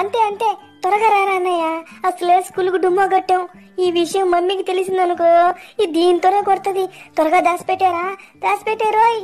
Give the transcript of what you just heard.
అంతే అంతే త్వరగా రారాన్నయ్య అన్నయ్య అసలే స్కూల్కు డుమ్మా కట్టాం ఈ విషయం మమ్మీకి తెలిసిందనుకో ఇది దీంతోనే కొడుతుంది త్వరగా దాచిపెట్టారా దాచిపెట్టారోయ్